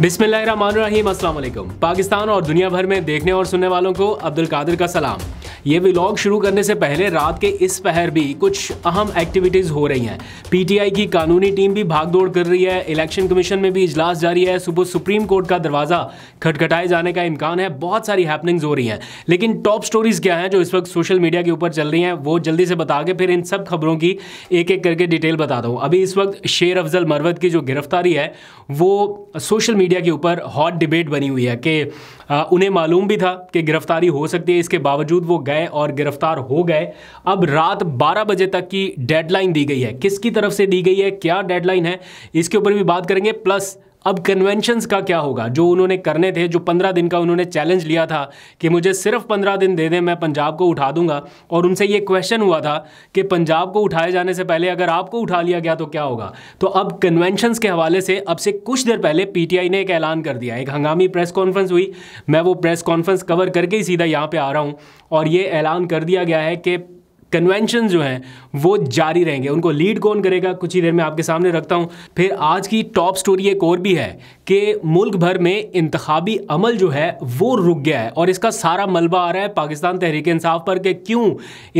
बिस्मिल्लाम पाकिस्तान और दुनिया भर में देखने और सुनने वालों को अब्दुल कादिर का सलाम ये व्लॉग शुरू करने से पहले रात के इस पहर भी कुछ अहम एक्टिविटीज़ हो रही हैं पीटीआई की कानूनी टीम भी भागदौड़ कर रही है इलेक्शन कमीशन में भी इजलास जारी है सुबह सुप्रीम कोर्ट का दरवाज़ा खटखटाए जाने का इम्कान है बहुत सारी हैपनिंग्स हो रही हैं लेकिन टॉप स्टोरीज़ क्या हैं जो इस वक्त सोशल मीडिया के ऊपर चल रही हैं वो जल्दी से बता के फिर इन सब खबरों की एक एक करके डिटेल बता दो अभी इस वक्त शेर अफजल मरवत की जो गिरफ्तारी है वो सोशल मीडिया के ऊपर हॉट डिबेट बनी हुई है कि उन्हें मालूम भी था कि गिरफ्तारी हो सकती है इसके बावजूद वो गए और गिरफ्तार हो गए अब रात 12 बजे तक की डेडलाइन दी गई है किसकी तरफ से दी गई है क्या डेडलाइन है इसके ऊपर भी बात करेंगे प्लस अब कन्वेंशंस का क्या होगा जो उन्होंने करने थे जो पंद्रह दिन का उन्होंने चैलेंज लिया था कि मुझे सिर्फ पंद्रह दिन दे दें मैं पंजाब को उठा दूंगा और उनसे ये क्वेश्चन हुआ था कि पंजाब को उठाए जाने से पहले अगर आपको उठा लिया गया तो क्या होगा तो अब कन्वेंशंस के हवाले से अब से कुछ देर पहले पीटीआई ने एक ऐलान कर दिया एक हंगामी प्रेस कॉन्फ्रेंस हुई मैं वो प्रेस कॉन्फ्रेंस कवर करके ही सीधा यहाँ पर आ रहा हूँ और ये ऐलान कर दिया गया है कि कन्वेंशन जो हैं वो जारी रहेंगे उनको लीड कौन करेगा कुछ ही देर में आपके सामने रखता हूँ फिर आज की टॉप स्टोरी एक और भी है कि मुल्क भर में इंतबी अमल जो है वो रुक गया है और इसका सारा मलबा आ रहा है पाकिस्तान तहरीक इंसाफ पर कि क्यों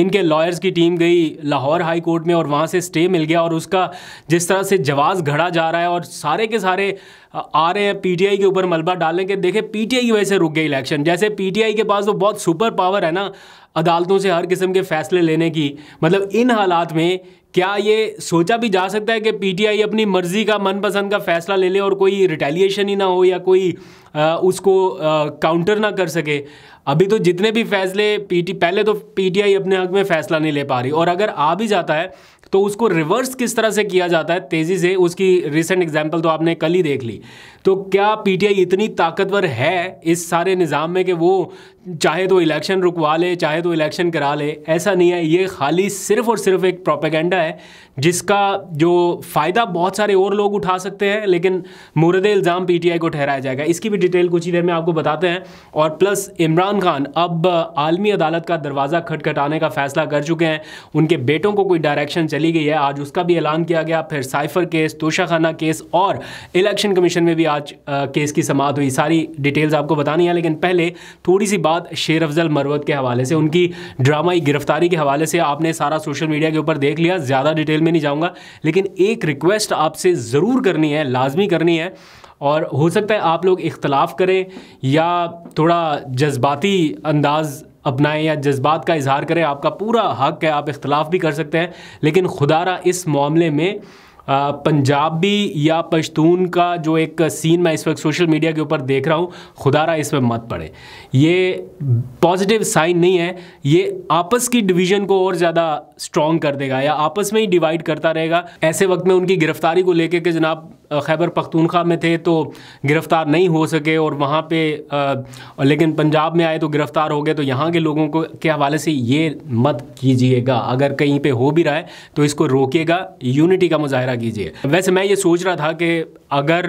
इनके लॉयर्स की टीम गई लाहौर हाई कोर्ट में और वहाँ से स्टे मिल गया और उसका जिस तरह से जवाब घड़ा जा रहा है और सारे के सारे आ रहे हैं पीटीआई के ऊपर मलबा डालने के देखे पीटीआई की वजह से रुक गए इलेक्शन जैसे पीटीआई के पास तो बहुत सुपर पावर है ना अदालतों से हर किस्म के फैसले लेने की मतलब इन हालात में क्या ये सोचा भी जा सकता है कि पीटीआई अपनी मर्जी का मनपसंद का फैसला ले ले और कोई रिटेलिएशन ही ना हो या कोई आ, उसको आ, काउंटर ना कर सके अभी तो जितने भी फैसले पीटी पहले तो पीटीआई अपने हक में फैसला नहीं ले पा रही और अगर आ भी जाता है तो उसको रिवर्स किस तरह से किया जाता है तेज़ी से उसकी रिसेंट एग्जाम्पल तो आपने कल ही देख ली तो क्या पीटीआई इतनी ताकतवर है इस सारे निज़ाम में कि वो चाहे तो इलेक्शन रुकवा ले चाहे तो इलेक्शन करा ले ऐसा नहीं है ये खाली सिर्फ और सिर्फ एक प्रोपेगेंडा है जिसका जो फ़ायदा बहुत सारे और लोग उठा सकते हैं लेकिन मुरद इल्ज़ाम पीटीआई को ठहराया जाएगा इसकी भी डिटेल कुछ ही देर में आपको बताते हैं और प्लस इमरान खान अब आलमी अदालत का दरवाज़ा खटखटाने का फैसला कर चुके हैं उनके बेटों को कोई डायरेक्शन चली गई है आज उसका भी ऐलान किया गया फिर साइफर केस तोशाखाना केस और इलेक्शन कमीशन में भी आज केस की समाप्त हुई सारी डिटेल्स आपको बतानी है लेकिन पहले थोड़ी सी बाद शेर अफजल मरवत के हवाले से उनकी ड्रामाई गिरफ्तारी के हवाले से आपने सारा सोशल मीडिया के ऊपर देख लिया ज़्यादा डिटेल में नहीं जाऊँगा लेकिन एक रिक्वेस्ट आपसे ज़रूर करनी है लाजमी करनी है और हो सकता है आप लोग इख्तलाफ करें या थोड़ा जज्बाती अंदाज़ अपनाएं या जज्बात का इजहार करें आपका पूरा हक है आप इख्तलाफ भी कर सकते हैं लेकिन खुदारा इस मामले में पंजाबी या पश्तून का जो एक सीन मैं इस वक्त सोशल मीडिया के ऊपर देख रहा हूँ खुदा रहा इसमें मत पड़े ये पॉजिटिव साइन नहीं है ये आपस की डिवीजन को और ज़्यादा स्ट्रॉन्ग कर देगा या आपस में ही डिवाइड करता रहेगा ऐसे वक्त में उनकी गिरफ्तारी को लेकर के जनाब खैबर पख्तूनख्वा में थे तो गिरफ़्तार नहीं हो सके और वहाँ पे आ, लेकिन पंजाब में आए तो गिरफ़्तार हो गए तो यहाँ के लोगों को के हवाले से ये मत कीजिएगा अगर कहीं पे हो भी रहा है तो इसको रोकेगा यूनिटी का मुजाहरा कीजिए वैसे मैं ये सोच रहा था कि अगर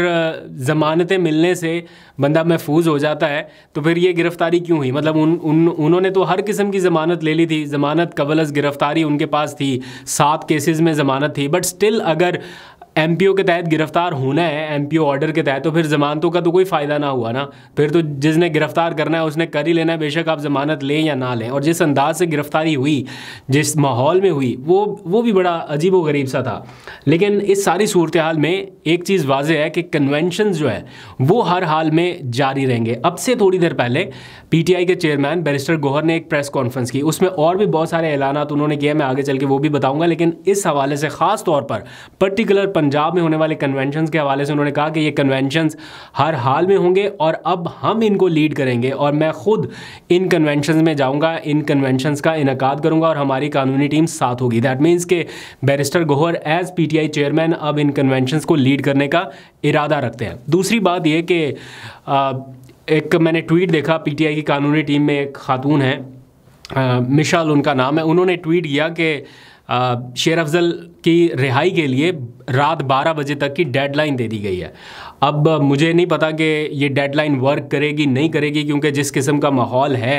ज़मानतें मिलने से बंदा महफूज हो जाता है तो फिर ये गिरफ़्तारी क्यों हुई मतलब उन, उन उन्होंने तो हर किस्म की ज़मानत ले ली थी ज़मानत कबलस गिरफ़्तारी उनके पास थी सात केसेस में ज़मानत थी बट स्टिल अगर एम के तहत गिरफ्तार होना है एम ऑर्डर के तहत तो फिर जमानतों का तो कोई फ़ायदा ना हुआ ना फिर तो जिसने गिरफ्तार करना है उसने कर ही लेना है बेशक आप ज़मानत लें या ना लें और जिस अंदाज से गिरफ्तारी हुई जिस माहौल में हुई वो वो भी बड़ा अजीब व गरीब सा था लेकिन इस सारी सूरत हाल में एक चीज़ वाजह है कि कन्वेंशन जो है वो हर हाल में जारी रहेंगे अब से थोड़ी देर पहले पी के चेयरमैन बैरिस्टर गोहर ने एक प्रेस कॉन्फ्रेंस की उसमें और भी बहुत सारे ऐलाना उन्होंने किए मैं आगे चल के वो भी बताऊँगा लेकिन इस हवाले से ख़ास तौर पर पर्टिकुलर पंजाब में होने वाले कन्वेंशन के हवाले से उन्होंने कहा कि ये कन्वेंशन हर हाल में होंगे और अब हम इनको लीड करेंगे और मैं खुद इन कन्वेंशन में जाऊँगा इन कन्वेंशन का इनका करूँगा और हमारी कानूनी टीम साथ होगी दैट मीन्स के barrister Gohar as PTI chairman अब इन कन्वेंशन को लीड करने का इरादा रखते हैं दूसरी बात यह कि एक मैंने ट्वीट देखा पीटीआई की कानूनी टीम में एक खातून है मिशाल उनका नाम है उन्होंने ट्वीट किया कि शेर अफजल की रिहाई के लिए रात 12 बजे तक की डेडलाइन दे दी गई है अब मुझे नहीं पता कि ये डेडलाइन वर्क करेगी नहीं करेगी क्योंकि जिस किस्म का माहौल है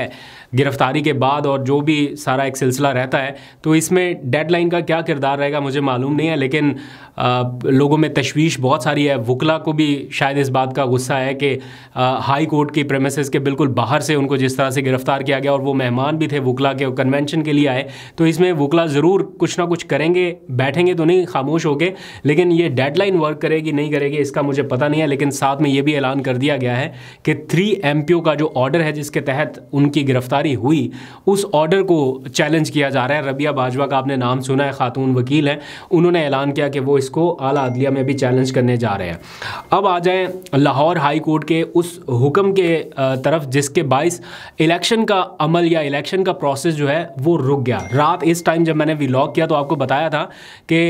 गिरफ्तारी के बाद और जो भी सारा एक सिलसिला रहता है तो इसमें डेडलाइन का क्या किरदार रहेगा मुझे मालूम नहीं है लेकिन लोगों में तश्वीश बहुत सारी है वकला को भी शायद इस बात का गुस्सा है कि हाई कोर्ट की प्रेमिस के बिल्कुल बाहर से उनको जिस तरह से गिरफ्तार किया गया और वो मेहमान भी थे वकला के कन्वेंशन के लिए आए तो इसमें वकला ज़रूर कुछ ना कुछ करेंगे बैठेंगे तो नहीं खामोश होंगे लेकिन ये डेडलाइन वर्क करेगी नहीं करेगी इसका मुझे पता नहीं है लेकिन साथ में ये भी ऐलान कर दिया गया है कि थ्री एम का जो ऑर्डर है जिसके तहत उनकी गिरफ्तारी हुई उस ऑर्डर को चैलेंज किया जा रहा है रबिया बाजवा का आपने नाम सुना है खातून वकील हैं उन्होंने ऐलान किया कि वो इसको आला अदलिया में भी चैलेंज करने जा रहे हैं अब आ जाएं लाहौर हाई कोर्ट के उस हुक्म के तरफ जिसके बायस इलेक्शन का अमल या इलेक्शन का प्रोसेस जो है वो रुक गया रात इस टाइम जब मैंने व्लॉग किया तो आपको बताया था कि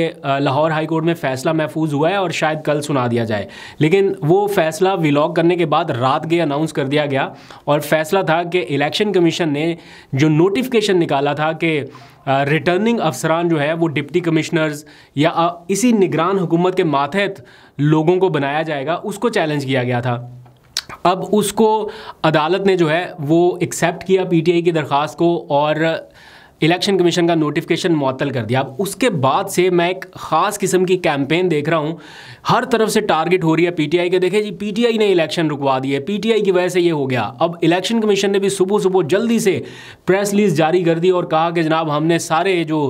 लाहौर हाई कोर्ट में फ़ैसला महफूज हुआ है और शायद कल सुना दिया जाए लेकिन वो फ़ैसला व्लॉग करने के बाद रात के अनाउंस कर दिया गया और फैसला था कि इलेक्शन कमीशन ने जो नोटिफिकेशन निकाला था कि रिटर्निंग अफसरान जो है वो डिप्टी कमिश्नर्स या इसी निगरान हुकूमत के मातहत लोगों को बनाया जाएगा उसको चैलेंज किया गया था अब उसको अदालत ने जो है वो एक्सेप्ट किया पीटीआई की दरख्वास्त को और इलेक्शन कमीशन का नोटिफिकेशन मअतल कर दिया अब उसके बाद से मैं एक ख़ास किस्म की कैंपेन देख रहा हूँ हर तरफ से टारगेट हो रही है पीटीआई के देखे जी पीटीआई ने इलेक्शन रुकवा दिए पीटीआई की वजह से ये हो गया अब इलेक्शन कमीशन ने भी सुबह सुबह जल्दी से प्रेस रिलीज जारी कर दी और कहा कि जनाब हमने सारे जो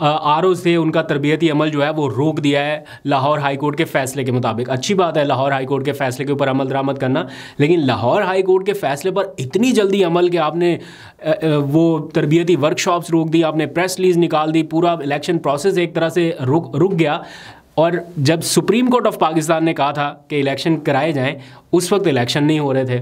आर से उनका तरबियती अमल जो है वो रोक दिया है लाहौर हाईकोर्ट के फैसले के मुताबिक अच्छी बात है लाहौर हाईकोर्ट के फैसले के ऊपर अमल दरामद करना लेकिन लाहौर हाईकोर्ट के फैसले पर इतनी जल्दी अमल के आपने वो तरबियती वर्कशॉप्स रोक दी आपने प्रेस रिलीज निकाल दी पूरा इलेक्शन प्रोसेस एक तरह से रुक रुक गया और जब सुप्रीम कोर्ट ऑफ पाकिस्तान ने कहा था कि इलेक्शन कराए जाएं उस वक्त इलेक्शन नहीं हो रहे थे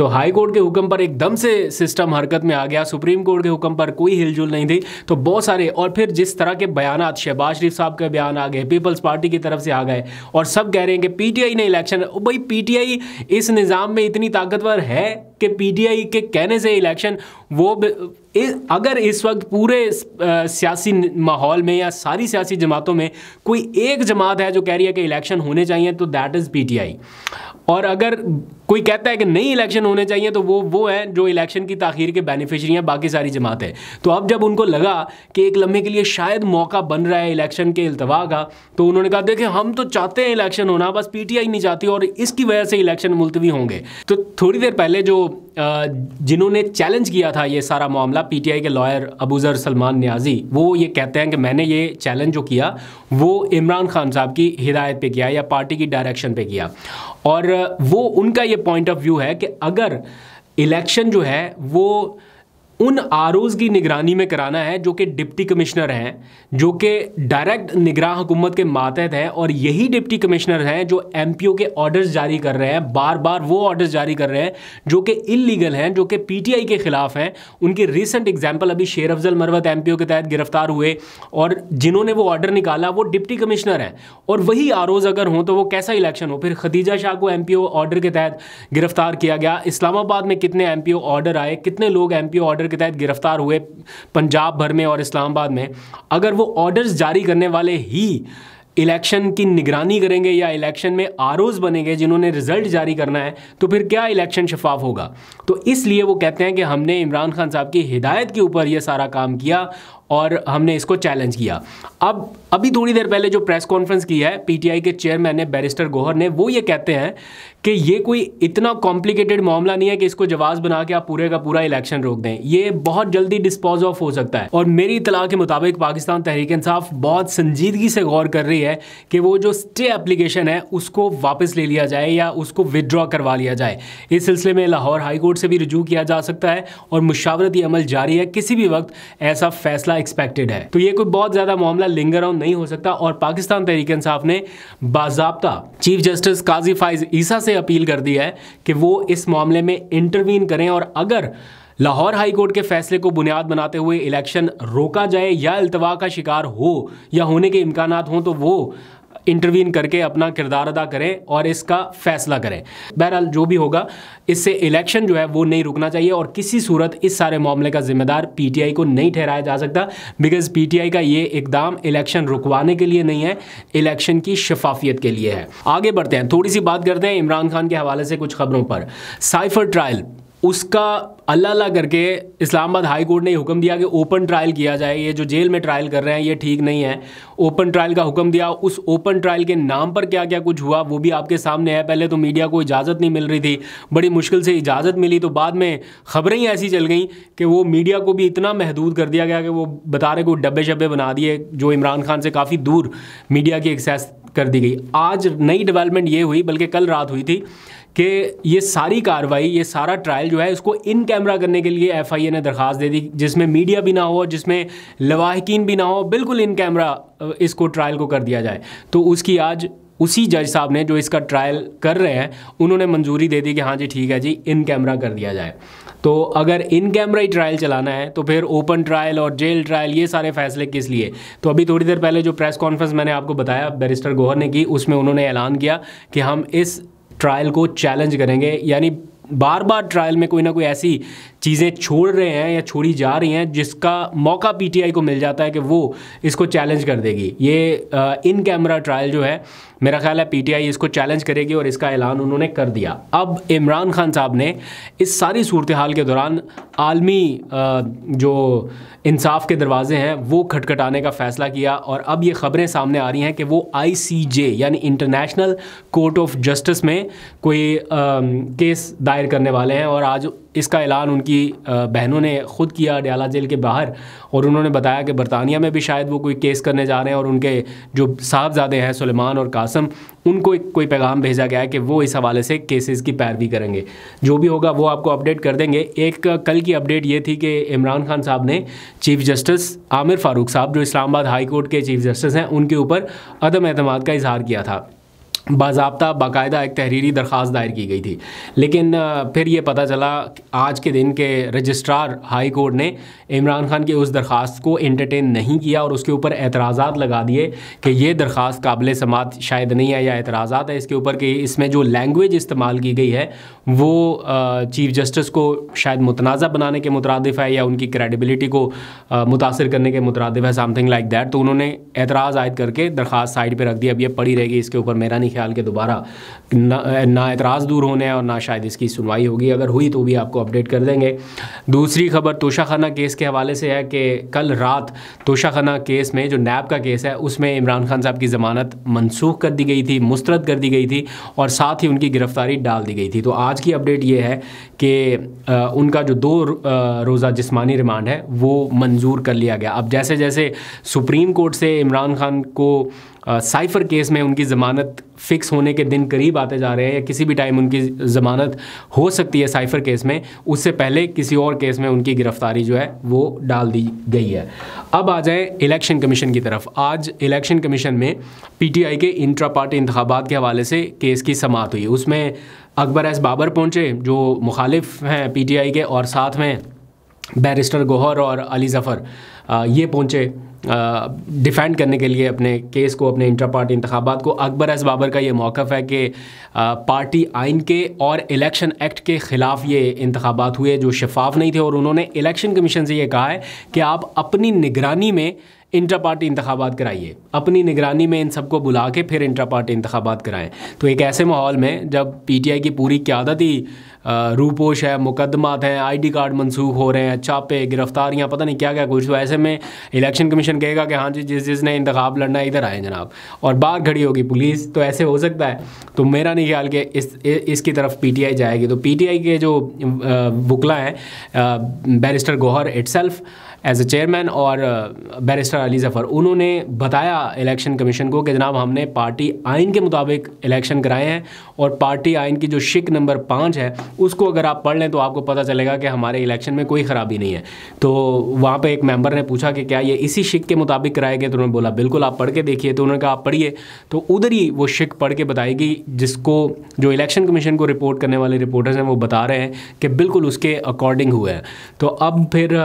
तो हाई कोर्ट के हुक्म पर एकदम से सिस्टम हरकत में आ गया सुप्रीम कोर्ट के हुक्म पर कोई हिलजुल नहीं थी तो बहुत सारे और फिर जिस तरह के बयान शहबाज शरीफ साहब के बयान आ गए पीपल्स पार्टी की तरफ से आ गए और सब कह रहे हैं कि पीटीआई ने इलेक्शन भाई पीटीआई इस निज़ाम में इतनी ताकतवर है कि पीटीआई के कहने से इलेक्शन वो इस, अगर इस वक्त पूरे सियासी माहौल में या सारी सियासी जमातों में कोई एक जमात है जो कह रही है कि इलेक्शन होने चाहिए तो दैट इज़ पीटीआई और अगर कोई कहता है कि नहीं इलेक्शन होने चाहिए तो वो वो हैं जो इलेक्शन की ताखिर के बेनिफिशरी हैं बाकी सारी जमातें तो अब जब उनको लगा कि एक लम्हे के लिए शायद मौका बन रहा है इलेक्शन के अल्तवा का तो उन्होंने कहा देखें हम तो चाहते हैं इलेक्शन होना बस पीटीआई नहीं चाहती और इसकी वजह से इलेक्शन मुलतवी होंगे तो थोड़ी देर पहले जो जिन्होंने चैलेंज किया था ये सारा मामला पीटीआई के लॉयर अबूज़र सलमान न्याजी वो ये कहते हैं कि मैंने ये चैलेंज जो किया वो इमरान खान साहब की हिदायत पे किया या पार्टी की डायरेक्शन पे किया और वो उनका ये पॉइंट ऑफ व्यू है कि अगर इलेक्शन जो है वो उन आर की निगरानी में कराना है जो कि डिप्टी कमिश्नर हैं जो कि डायरेक्ट निगरान हुकूमत के मातहत हैं और यही डिप्टी कमिश्नर हैं जो एम के ऑर्डर्स जारी कर रहे हैं बार बार वो ऑर्डर्स जारी कर रहे हैं जो कि इलीगल हैं जो कि पी के ख़िलाफ़ हैं उनकी रिसेंट एग्जाम्पल अभी शेर अफजल मरवत एम के तहत गिरफ्तार हुए और जिन्होंने वो ऑर्डर निकाला वो डिप्टी कमिश्नर हैं और वही आर अगर हों तो वो कैसा इलेक्शन हो फिर खदीजा शाह को एम ऑर्डर के तहत गिरफ्तार किया गया इस्लामाबाद में कितने एम ऑर्डर आए कितने लोग एम ऑर्डर के तहत गिरफ्तार हुए पंजाब भर में और इस्लामाबाद में अगर वो ऑर्डर्स जारी करने वाले ही इलेक्शन की निगरानी करेंगे या इलेक्शन में आर बनेंगे जिन्होंने रिजल्ट जारी करना है तो फिर क्या इलेक्शन शफाफ होगा तो इसलिए वो कहते हैं कि हमने इमरान खान साहब की हिदायत के ऊपर ये सारा काम किया और हमने इसको चैलेंज किया अब अभी थोड़ी देर पहले जो प्रेस कॉन्फ्रेंस की है पीटीआई के चेयरमैन ने बैरिस्टर गोहर ने वो ये कहते हैं कि ये कोई इतना कॉम्प्लिकेटेड मामला नहीं है कि इसको जवाब बना के आप पूरे का पूरा इलेक्शन रोक दें ये बहुत जल्दी डिस्पोज ऑफ हो सकता है और मेरी इतला के मुताबिक पाकिस्तान तहरीक इंसाफ बहुत संजीदगी से गौर कर रही है कि वो जो स्टे एप्लीकेशन है उसको वापस ले लिया जाए या उसको विदड्रॉ करवा लिया जाए इस सिलसिले में लाहौर हाईकोर्ट से भी रजू किया जा सकता है और मुशावरती अमल जारी है किसी भी वक्त ऐसा फैसला एक्सपेक्टेड है तो ये कोई बहुत ज्यादा मामला लिंगर ऑन नहीं हो सकता और पाकिस्तान तहरीक इंसाफ ने बाजाबा चीफ जस्टिस काजी फाइज ईसा से अपील कर दी है कि वो इस मामले में इंटरवीन करें और अगर लाहौर हाई कोर्ट के फैसले को बुनियाद बनाते हुए इलेक्शन रोका जाए या अल्तवा का शिकार हो या होने के इम्कान हों तो वो इंटरवीन करके अपना किरदार अदा करें और इसका फैसला करें बहरहाल जो भी होगा इससे इलेक्शन जो है वो नहीं रुकना चाहिए और किसी सूरत इस सारे मामले का जिम्मेदार पीटीआई को नहीं ठहराया जा सकता बिकॉज पीटीआई का ये इकदाम इलेक्शन रुकवाने के लिए नहीं है इलेक्शन की शफाफियत के लिए है आगे बढ़ते हैं थोड़ी सी बात करते हैं इमरान खान के हवाले से कुछ खबरों पर साइफर ट्रायल उसका अल्लाह अल्लाह करके इस्लामाबाद हाई कोर्ट ने हुक्म दिया कि ओपन ट्रायल किया जाए ये जो जेल में ट्रायल कर रहे हैं ये ठीक नहीं है ओपन ट्रायल का हुक्म दिया उस ओपन ट्रायल के नाम पर क्या क्या कुछ हुआ वो भी आपके सामने है पहले तो मीडिया को इजाज़त नहीं मिल रही थी बड़ी मुश्किल से इजाज़त मिली तो बाद में खबरें ही ऐसी चल गई कि वो मीडिया को भी इतना महदूद कर दिया गया कि वो बता रहे कोई डब्बे शब्बे बना दिए जो इमरान खान से काफ़ी दूर मीडिया की एक्सेस कर दी गई आज नई डेवलपमेंट ये हुई बल्कि कल रात हुई थी कि ये सारी कार्रवाई ये सारा ट्रायल जो है इसको इन कैमरा करने के लिए एफआईए ने दरख्वास्त दे दी जिसमें मीडिया भी ना हो जिसमें लवाहकिन भी ना हो बिल्कुल इन कैमरा इसको ट्रायल को कर दिया जाए तो उसकी आज उसी जज साहब ने जो इसका ट्रायल कर रहे हैं उन्होंने मंजूरी दे दी कि हाँ जी ठीक है जी इन कैमरा कर दिया जाए तो अगर इन कैमरा ही ट्रायल चलाना है तो फिर ओपन ट्रायल और जेल ट्रायल ये सारे फैसले किस लिए तो अभी थोड़ी देर पहले जो प्रेस कॉन्फ्रेंस मैंने आपको बताया बैरिस्टर गोहर ने की उसमें उन्होंने ऐलान किया कि हम इस ट्रायल को चैलेंज करेंगे यानी बार बार ट्रायल में कोई ना कोई ऐसी चीज़ें छोड़ रहे हैं या छोड़ी जा रही हैं जिसका मौका पीटीआई को मिल जाता है कि वो इसको चैलेंज कर देगी ये इन कैमरा ट्रायल जो है मेरा ख्याल है पीटीआई इसको चैलेंज करेगी और इसका ऐलान उन्होंने कर दिया अब इमरान खान साहब ने इस सारी सूरत हाल के दौरान आलमी जो इंसाफ के दरवाजे हैं वो खटखटाने का फैसला किया और अब ये खबरें सामने आ रही हैं कि वो आईसीजे यानी इंटरनेशनल कोर्ट ऑफ जस्टिस में कोई आ, केस दायर करने वाले हैं और आज इसका ऐलान उनकी की बहनों ने खुद किया अडयाला जेल के बाहर और उन्होंने बताया कि बरतानिया में भी शायद वो कोई केस करने जा रहे हैं और उनके जो साहबजादे हैं सलेमान और कासम उनको एक कोई पैगाम भेजा गया है कि वो इस हवाले से केसेस की पैरवी करेंगे जो भी होगा वो आपको अपडेट कर देंगे एक कल की अपडेट ये थी कि इमरान खान साहब ने चीफ जस्टिस आमिर फारूक साहब जो इस्लामाबाद हाई कोर्ट के चीफ जस्टिस हैं उनके ऊपर अदम अहतमाद का इजहार किया था बाबा बाकायदा एक तहरीरी दरख्वास्त दायर की गई थी लेकिन फिर ये पता चला आज के दिन के रजिस्ट्रार हाई कोर्ट ने इमरान खान की उस दरख्वास्त को एंटरटेन नहीं किया और उसके ऊपर एतराज़ा लगा दिए कि ये दरख्वास्त काबिल समात शायद नहीं है या एतराज़ा है इसके ऊपर कि इसमें जो लैंग्वेज इस्तेमाल की गई है वो चीफ जस्टिस को शायद मुतनाज़ा बनाने के मुतरदफ़ है या उनकी क्रेडिबिलिटी को मुतासर करने के मुतरदफ़ है समथिंग लाइक दैट तो उन्होंने एतराज़ आयद करके दरख्वास्त साइड पर रख दी अब ये पड़ी रहेगी इसके ऊपर मेरा नहीं ख्याल के दोबारा ना, ना एतराज़ दूर होने हैं और ना शायद इसकी सुनवाई होगी अगर हुई तो भी आपको अपडेट कर देंगे दूसरी खबर तोशाखाना केस के हवाले से है कि कल रात तोशाखाना केस में जो नैब का केस है उसमें इमरान खान साहब की ज़मानत मनसूख कर दी गई थी मुस्तरद कर दी गई थी और साथ ही उनकी गिरफ़्तारी डाल दी गई थी तो आज की अपडेट ये है कि उनका जो दो रोज़ा जिसमानी रिमांड है वो मंजूर कर लिया गया अब जैसे जैसे सुप्रीम कोर्ट से इमरान खान को साइफर केस में उनकी ज़मानत फिक्स होने के दिन करीब आते जा रहे हैं या किसी भी टाइम उनकी ज़मानत हो सकती है साइफर केस में उससे पहले किसी और केस में उनकी गिरफ्तारी जो है वो डाल दी गई है अब आ जाए इलेक्शन कमीशन की तरफ आज इलेक्शन कमीशन में पीटीआई के इंट्रा पार्टी इंतबात के हवाले से केस की समात हुई उसमें अकबर एस बाबर पहुँचे जो मुखालिफ हैं पी के और साथ में बैरिस्टर गोहर और अली ज़फ़र ये पहुँचे डिफेंड करने के लिए अपने केस को अपने इंटर पार्टी इंतबात को अकबर एस बाबर का ये मौक़ है कि पार्टी आइन के और इलेक्शन एक्ट के ख़िलाफ़ ये इंतबात हुए जो शफाफ नहीं थे और उन्होंने इलेक्शन कमीशन से ये कहा है कि आप अपनी निगरानी में इंटर पार्टी इंतबात कराइए अपनी निगरानी में इन सबको बुला के फिर इंटर पार्टी इंतबात कराएं तो एक ऐसे माहौल में जब पी टी आई की पूरी क्यादत ही रूपोश है मुकदमा हैं आईडी कार्ड मनसूख हो रहे हैं छापे गिरफ्तारियाँ पता नहीं क्या क्या कुछ तो ऐसे में इलेक्शन कमीशन कहेगा कि हाँ जी जिस जिसने इंतखा लड़ना इधर आए जनाब और बाहर खड़ी होगी पुलिस तो ऐसे हो सकता है तो मेरा नहीं ख्याल कि इस इसकी तरफ पी टी आई जाएगी तो पी टी आई के जो बुकला हैं barrister Gohar self as a chairman और बैरिस्टर अली ज़फ़र उन्होंने बताया इलेक्शन कमीशन को कि जनाब हमने पार्टी आइन के मुताबिक इलेक्शन कराए हैं और पार्टी आइन की जो शिक नंबर पाँच है उसको अगर आप पढ़ लें तो आपको पता चलेगा कि हमारे इलेक्शन में कोई ख़राबी नहीं है तो वहाँ पर एक मेम्बर ने पूछा कि क्या ये इसी शिक के मुताबिक कराए गए तो उन्होंने बोला बिल्कुल आप पढ़ के देखिए तो उन्होंने कहा आप पढ़िए तो उधर ही वो शिक पढ़ के बताएगी जिसको जो इलेक्शन कमीशन को रिपोर्ट करने वाले रिपोर्टर्स हैं वो बता रहे हैं कि बिल्कुल उसके अकॉर्डिंग हुए हैं तो अब फिर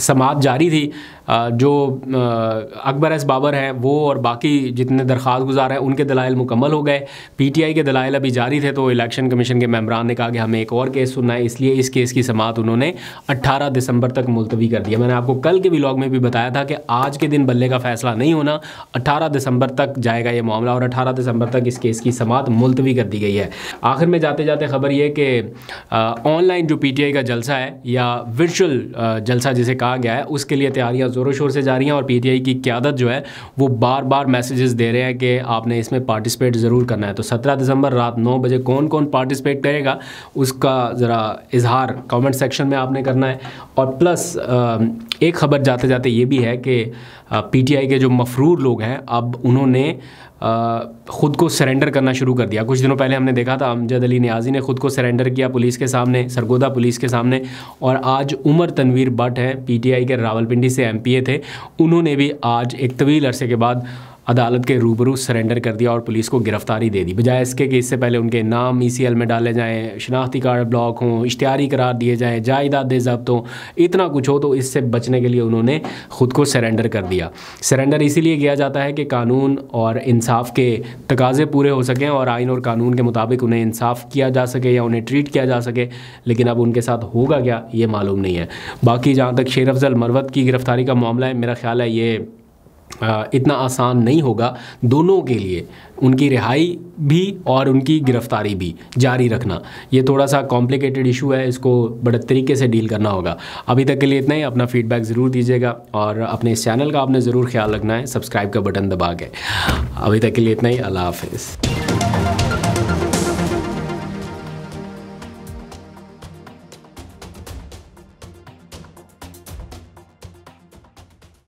समाप्त जारी थी जो अकबर एस बाबर हैं वो और बाकी जितने दरख्वास्त गुजार हैं उनके दलाइल मुकम्मल हो गए पीटीआई के दलाइल अभी जारी थे तो इलेक्शन कमीशन के मेम्बरान ने कहा कि हमें एक और केस सुनना है इसलिए इस केस की समात उन्होंने 18 दिसंबर तक मुलतवी कर दिया मैंने आपको कल के ब्लॉग में भी बताया था कि आज के दिन बल्ले का फैसला नहीं होना अट्ठारह दिसंबर तक जाएगा ये मामला और अठारह दिसंबर तक इस केस की समात मुलतवी कर दी गई है आखिर में जाते जाते खबर यह कि ऑनलाइन जो आई का जलसा है या वर्चुअल जलसा जिसे कहा गया है उसके लिए तैयारियां ज़ोरों शोर से जा रही हैं और पीटीआई की क्यादत जो है वो बार बार मैसेजेस दे रहे हैं कि आपने इसमें पार्टिसिपेट ज़रूर करना है तो सत्रह दिसंबर रात नौ बजे कौन कौन पार्टिसिपेट करेगा उसका ज़रा इजहार कमेंट सेक्शन में आपने करना है और प्लस एक खबर जाते जाते ये भी है कि पी के जो मफरूर लोग हैं अब उन्होंने ख़ुद को सरेंडर करना शुरू कर दिया कुछ दिनों पहले हमने देखा था अमजद अली न्याजी ने ख़ुद को सरेंडर किया पुलिस के सामने सरगोदा पुलिस के सामने और आज उमर तनवीर भट्ट हैं पीटीआई के रावलपिंडी से एमपीए थे उन्होंने भी आज एक तवील अरसे के बाद अदालत के रूबरू सरेंडर कर दिया और पुलिस को गिरफ्तारी दे दी बजाय इसके कि इससे पहले उनके नाम ई e में डाले जाएँ शनाख्ती कार्ड ब्लॉक हों इश्तारी करार दिए जाएँ जायदाद जब्त हों इतना कुछ हो तो इससे बचने के लिए उन्होंने ख़ुद को सरेंडर कर दिया सरेंडर इसीलिए किया जाता है कि कानून और इंसाफ के तकाजे पूरे हो सकें और आइन और कानून के मुताबिक उन्हें इंसाफ किया जा सके या उन्हें ट्रीट किया जा सके लेकिन अब उनके साथ होगा क्या ये मालूम नहीं है बाकी जहाँ तक शेर अफजल मरवत की गिरफ्तारी का मामला है मेरा ख्याल है ये इतना आसान नहीं होगा दोनों के लिए उनकी रिहाई भी और उनकी गिरफ्तारी भी जारी रखना ये थोड़ा सा कॉम्प्लिकेटेड इशू है इसको बड़े तरीके से डील करना होगा अभी तक के लिए इतना ही अपना फीडबैक ज़रूर दीजिएगा और अपने इस चैनल का आपने ज़रूर ख्याल रखना है सब्सक्राइब का बटन दबा के अभी तक के लिए इतना ही अल्लाह हाफिज़